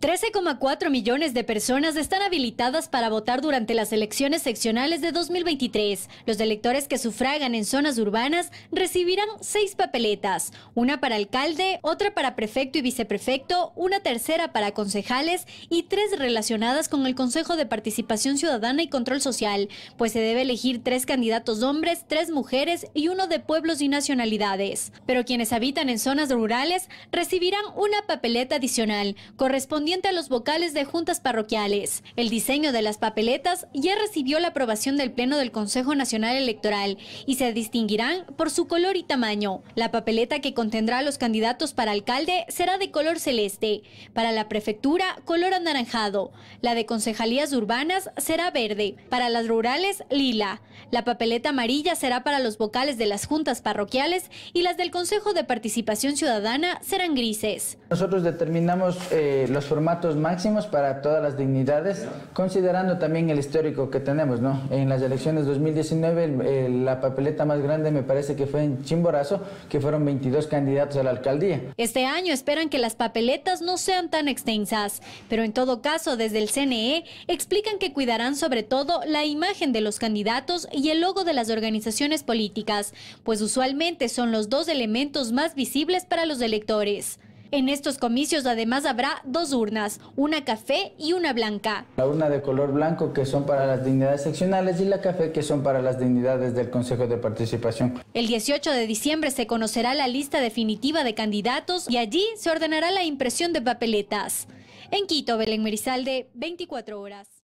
13,4 millones de personas están habilitadas para votar durante las elecciones seccionales de 2023. Los electores que sufragan en zonas urbanas recibirán seis papeletas, una para alcalde, otra para prefecto y viceprefecto, una tercera para concejales y tres relacionadas con el Consejo de Participación Ciudadana y Control Social, pues se debe elegir tres candidatos hombres, tres mujeres y uno de pueblos y nacionalidades. Pero quienes habitan en zonas rurales recibirán una papeleta adicional correspondiente a los vocales de juntas parroquiales. El diseño de las papeletas ya recibió la aprobación del Pleno del Consejo Nacional Electoral y se distinguirán por su color y tamaño. La papeleta que contendrá a los candidatos para alcalde será de color celeste, para la prefectura color anaranjado, la de concejalías urbanas será verde, para las rurales lila, la papeleta amarilla será para los vocales de las juntas parroquiales y las del Consejo de Participación Ciudadana serán grises. Nosotros determinamos eh, los formatos máximos para todas las dignidades, considerando también el histórico que tenemos, ¿no? En las elecciones 2019, la papeleta más grande me parece que fue en Chimborazo, que fueron 22 candidatos a la alcaldía. Este año esperan que las papeletas no sean tan extensas, pero en todo caso, desde el CNE explican que cuidarán sobre todo la imagen de los candidatos y el logo de las organizaciones políticas, pues usualmente son los dos elementos más visibles para los electores. En estos comicios además habrá dos urnas, una café y una blanca. La urna de color blanco que son para las dignidades seccionales y la café que son para las dignidades del Consejo de Participación. El 18 de diciembre se conocerá la lista definitiva de candidatos y allí se ordenará la impresión de papeletas. En Quito, Belén Merizalde, 24 horas.